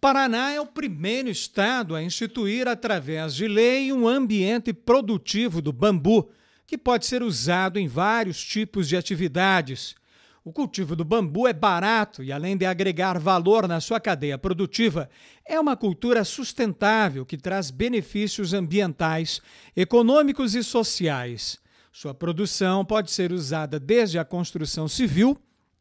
Paraná é o primeiro estado a instituir, através de lei, um ambiente produtivo do bambu, que pode ser usado em vários tipos de atividades. O cultivo do bambu é barato e, além de agregar valor na sua cadeia produtiva, é uma cultura sustentável que traz benefícios ambientais, econômicos e sociais. Sua produção pode ser usada desde a construção civil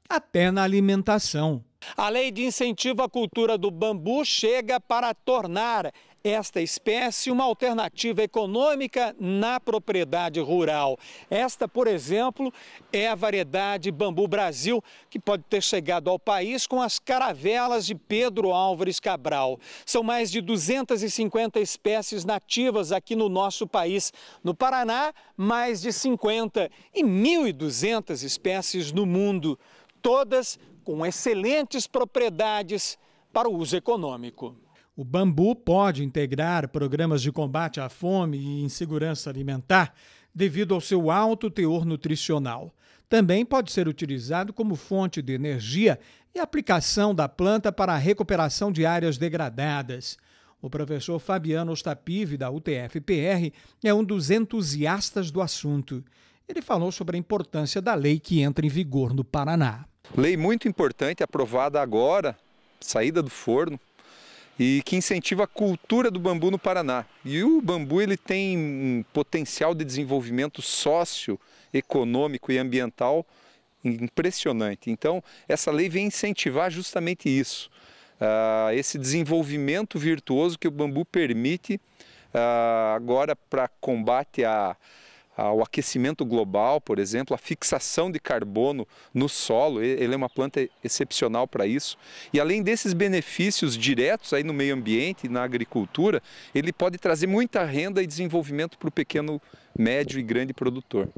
até na alimentação. A lei de incentivo à cultura do bambu chega para tornar esta espécie uma alternativa econômica na propriedade rural. Esta, por exemplo, é a variedade Bambu Brasil, que pode ter chegado ao país com as caravelas de Pedro Álvares Cabral. São mais de 250 espécies nativas aqui no nosso país. No Paraná, mais de 50 e 1.200 espécies no mundo. Todas com excelentes propriedades para o uso econômico. O bambu pode integrar programas de combate à fome e insegurança alimentar devido ao seu alto teor nutricional. Também pode ser utilizado como fonte de energia e aplicação da planta para a recuperação de áreas degradadas. O professor Fabiano Ostapive, da UTF-PR, é um dos entusiastas do assunto. Ele falou sobre a importância da lei que entra em vigor no Paraná. Lei muito importante, aprovada agora, saída do forno, e que incentiva a cultura do bambu no Paraná. E o bambu ele tem um potencial de desenvolvimento socioeconômico e ambiental impressionante. Então, essa lei vem incentivar justamente isso, uh, esse desenvolvimento virtuoso que o bambu permite uh, agora para combate a ao aquecimento global, por exemplo, a fixação de carbono no solo, ele é uma planta excepcional para isso. E além desses benefícios diretos aí no meio ambiente e na agricultura, ele pode trazer muita renda e desenvolvimento para o pequeno, médio e grande produtor.